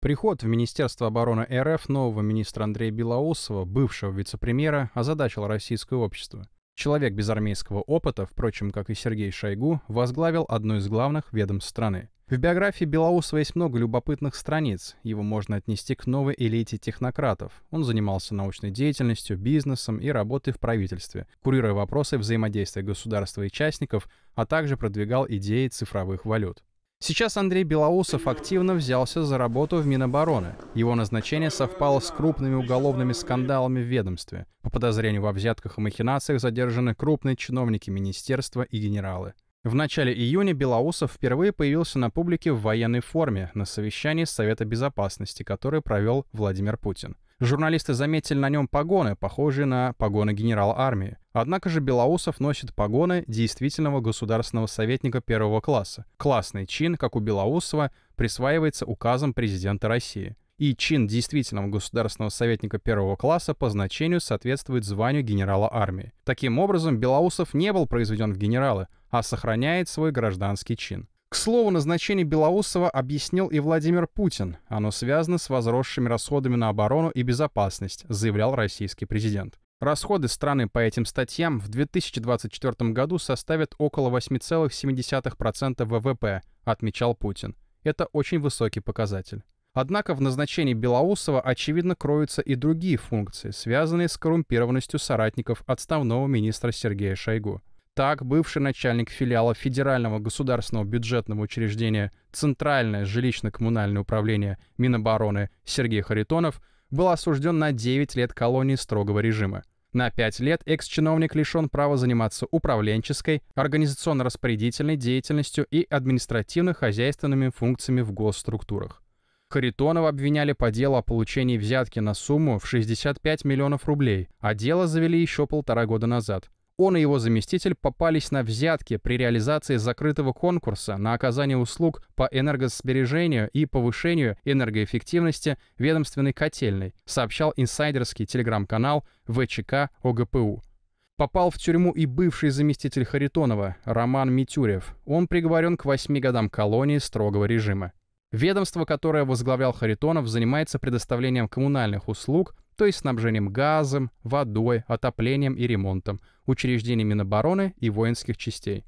Приход в Министерство обороны РФ нового министра Андрея Белоусова, бывшего вице-премьера, озадачил российское общество. Человек без армейского опыта, впрочем, как и Сергей Шойгу, возглавил одну из главных ведомств страны. В биографии Белоусова есть много любопытных страниц. Его можно отнести к новой элите технократов. Он занимался научной деятельностью, бизнесом и работой в правительстве, курируя вопросы взаимодействия государства и частников, а также продвигал идеи цифровых валют. Сейчас Андрей Белоусов активно взялся за работу в Минобороны. Его назначение совпало с крупными уголовными скандалами в ведомстве. По подозрению во взятках и махинациях задержаны крупные чиновники министерства и генералы. В начале июня Белоусов впервые появился на публике в военной форме на совещании Совета безопасности, который провел Владимир Путин. Журналисты заметили на нем погоны, похожие на погоны генерала армии. Однако же Белоусов носит погоны действительного государственного советника первого класса. Классный чин, как у Белоусова, присваивается указом президента России. И чин действительного государственного советника первого класса по значению соответствует званию генерала армии. Таким образом, Белоусов не был произведен в генералы, а сохраняет свой гражданский чин. К слову, назначение Белоусова объяснил и Владимир Путин. Оно связано с возросшими расходами на оборону и безопасность, заявлял российский президент. Расходы страны по этим статьям в 2024 году составят около 8,7% ВВП, отмечал Путин. Это очень высокий показатель. Однако в назначении Белоусова очевидно кроются и другие функции, связанные с коррумпированностью соратников отставного министра Сергея Шойгу. Так, бывший начальник филиала Федерального государственного бюджетного учреждения Центральное жилищно-коммунальное управление Минобороны Сергей Харитонов – был осужден на 9 лет колонии строгого режима. На 5 лет экс-чиновник лишен права заниматься управленческой, организационно-распорядительной деятельностью и административно-хозяйственными функциями в госструктурах. Харитонова обвиняли по делу о получении взятки на сумму в 65 миллионов рублей, а дело завели еще полтора года назад. Он и его заместитель попались на взятки при реализации закрытого конкурса на оказание услуг по энергосбережению и повышению энергоэффективности ведомственной котельной, сообщал инсайдерский телеграм-канал ВЧК ОГПУ. Попал в тюрьму и бывший заместитель Харитонова Роман Митюрев. Он приговорен к 8 годам колонии строгого режима. Ведомство, которое возглавлял Харитонов, занимается предоставлением коммунальных услуг то есть снабжением газом, водой, отоплением и ремонтом, учреждений Минобороны и воинских частей.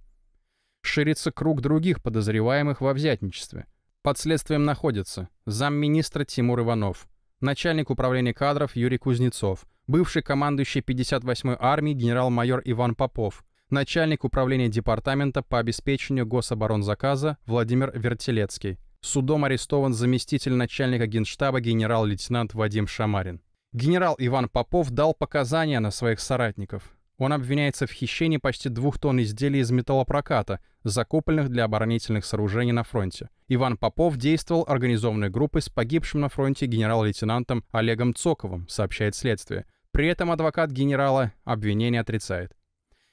Ширится круг других подозреваемых во взятничестве. Под следствием находятся замминистра Тимур Иванов, начальник управления кадров Юрий Кузнецов, бывший командующий 58-й армии генерал-майор Иван Попов, начальник управления департамента по обеспечению гособоронзаказа Владимир Вертелецкий. Судом арестован заместитель начальника генштаба генерал-лейтенант Вадим Шамарин. Генерал Иван Попов дал показания на своих соратников. Он обвиняется в хищении почти двух тонн изделий из металлопроката, закупленных для оборонительных сооружений на фронте. Иван Попов действовал организованной группой с погибшим на фронте генерал-лейтенантом Олегом Цоковым, сообщает следствие. При этом адвокат генерала обвинение отрицает.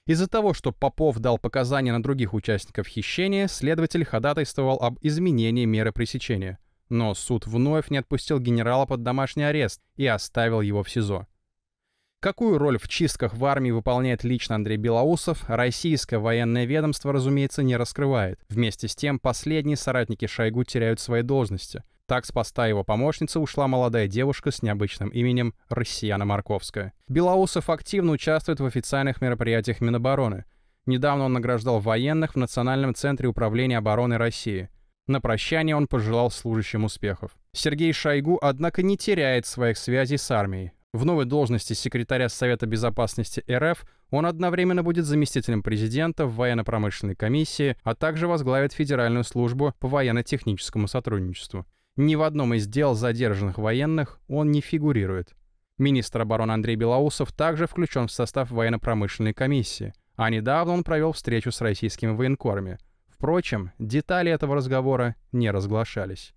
Из-за того, что Попов дал показания на других участников хищения, следователь ходатайствовал об изменении меры пресечения – но суд вновь не отпустил генерала под домашний арест и оставил его в СИЗО. Какую роль в чистках в армии выполняет лично Андрей Белоусов, российское военное ведомство, разумеется, не раскрывает. Вместе с тем, последние соратники Шойгу теряют свои должности. Так с поста его помощницы ушла молодая девушка с необычным именем Россияна Марковская. Белоусов активно участвует в официальных мероприятиях Минобороны. Недавно он награждал военных в Национальном центре управления обороны России. На прощание он пожелал служащим успехов. Сергей Шойгу, однако, не теряет своих связей с армией. В новой должности секретаря Совета безопасности РФ он одновременно будет заместителем президента в военно-промышленной комиссии, а также возглавит Федеральную службу по военно-техническому сотрудничеству. Ни в одном из дел задержанных военных он не фигурирует. Министр обороны Андрей Белоусов также включен в состав военно-промышленной комиссии, а недавно он провел встречу с российскими военкорами – Впрочем, детали этого разговора не разглашались.